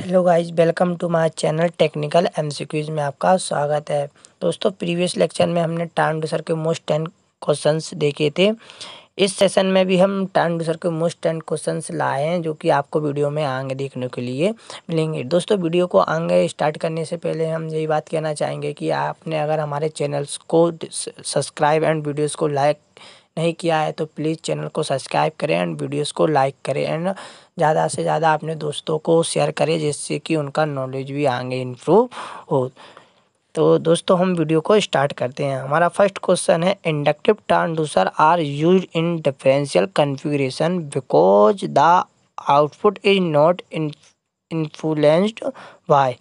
hello guys welcome to my channel technical MCQs में आपका स्वागत है दोस्तों प्रीवियस लेक्चर में हमने टाइम डूसर के मोस्ट टेन क्वेश्चंस देखे थे इस सेशन में भी हम टाइम डूसर के मोस्ट टेन क्वेश्चंस लाए हैं जो कि आपको वीडियो में आगे देखने के लिए मिलेंगे दोस्तों वीडियो को आगे स्टार्ट करने से पहले हम यही बात कहना चाहेंगे कि आपने अगर हमारे चैनल्स को सब्सक्राइब एंड वीडियोज़ को लाइक नहीं किया है तो प्लीज़ चैनल को सब्सक्राइब करें एंड वीडियोस को लाइक करें एंड ज़्यादा से ज़्यादा अपने दोस्तों को शेयर करें जिससे कि उनका नॉलेज भी आगे इम्प्रूव हो तो दोस्तों हम वीडियो को स्टार्ट करते हैं हमारा फर्स्ट क्वेश्चन है inductive transducer are use in differential configuration because the output is not influenced by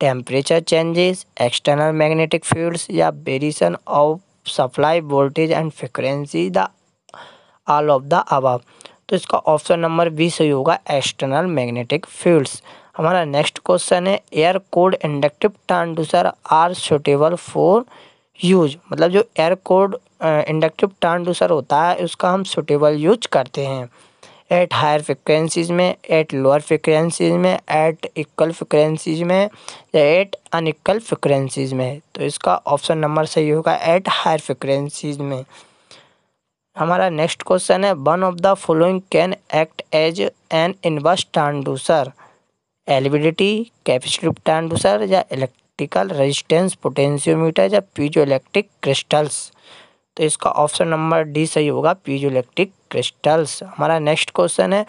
temperature changes external magnetic fields या variation of supply voltage and frequency the all of the above तो इसका option number B सही होगा external magnetic fields हमारा next question है air cored inductive transducer are suitable for use मतलब जो air cored inductive transducer होता है उसका हम सुटेबल यूज करते हैं एट हायर फ्रिक्वेंसीज़ में एट लोअर फ्रिक्वेंसीज़ में एट इक्वल फ्रिक्वेंसीज़ में या एट अनइक्वल फ्रिक्वेंसीज़ में तो इसका ऑप्शन नंबर सही होगा एट हायर फ्रिक्वेंसीज़ में हमारा नेक्स्ट क्वेश्चन है one of the following can act as an inverse transducer LVDT capacitive transducer या इलेक्ट्रिकल रेजिस्टेंस पोटेंशियोमीटर या पीजो इलेक्ट्रिक क्रिस्टल्स तो इसका ऑप्शन नंबर डी सही होगा इलेक्ट्रिक क्रिस्टल्स हमारा नेक्स्ट क्वेश्चन है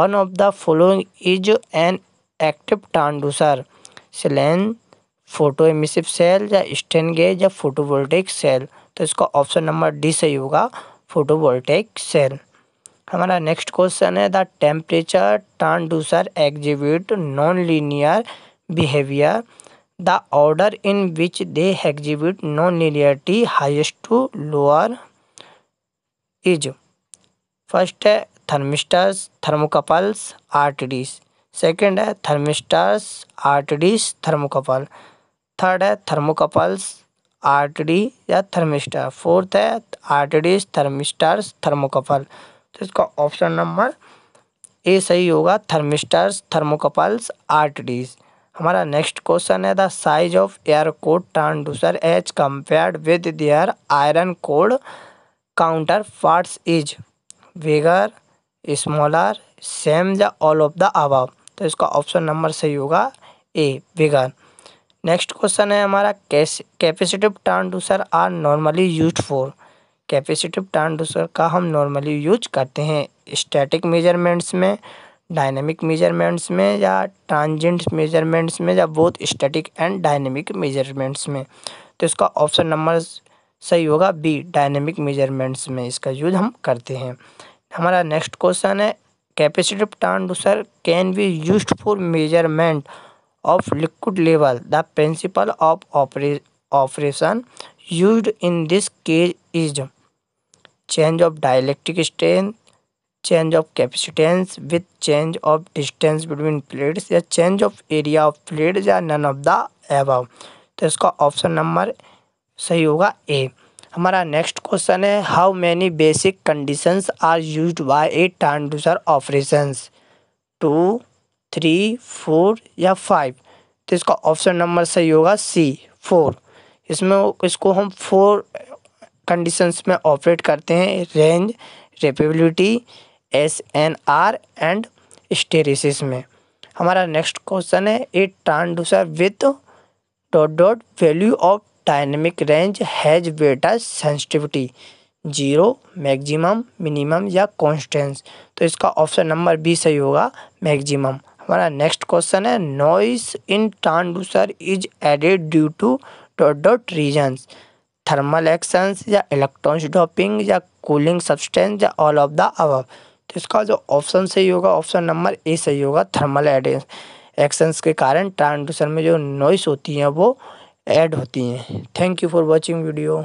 one of the following is an active transducer सिलेन photo emissive cell या स्टेन गेज या फोटोवोल्टेक सेल तो इसका ऑप्शन नंबर डी सही होगा फोटोवोल्टेक सेल हमारा नेक्स्ट क्वेश्चन है the temperature transducer exhibit non linear behaviour the order in which they exhibit non linearity highest to lower is first है thermistors thermocouples RTDs second है thermistors RTDs thermocouple third है thermocouples RTD या thermistor fourth है RTDs thermistors thermocouple तो इसका option number A सही होगा thermistors thermocouples RTDs हमारा नेक्स्ट क्वेश्चन है the size of air cored transducer as compared with their iron cored counterparts is bigger smaller same the all of the above तो इसका option number सही होगा ए वेगर next question है हमारा capacitive transducer are normally use for capacitive transducer का हम normally use करते हैं स्टैटिक मेजरमेंट्स में डायनेमिक मेजरमेंट्स में या ट्रांजेंट मेजरमेंट्स में या both static and dynamic measurements में तो इसका ऑप्शन नंबर सही होगा बी डायनेमिक मेजरमेंट्स में इसका यूज हम करते हैं हमारा नेक्स्ट क्वेश्चन है capacitive transducer can be use for measurement of liquid level the principle of operation use in this case is change of dielectric strength change of capacitance with change of distance between plates या change of area of plate या none of the above तो इसका option number सही होगा A हमारा next question है how many basic conditions are use by a transducer operations two three four या five तो इसका ऑप्शन नंबर सही होगा सी फोर इसमें इसको हम फोर कंडीशंस में ऑपरेट करते हैं range repeatability S N R and hysteresis में हमारा नेक्स्ट क्वेश्चन है a transducer with dot dot value of dynamic range has better sensitivity zero maximum minimum या कॉन्स्टेंस तो इसका ऑप्शन नंबर बी सही होगा मैक्सिमम हमारा नेक्स्ट क्वेश्चन है noise in transducer is added due to dot dot reasons thermal actions या electrons doping या cooling substance या ऑल ऑफ द अवर तो इसका जो ऑप्शन सही होगा ऑप्शन नंबर ए सही होगा थर्मल एड एक्शंस के कारण ट्रांसड्यूसर में जो नॉइस होती हैं वो ऐड होती हैं thank you for watching video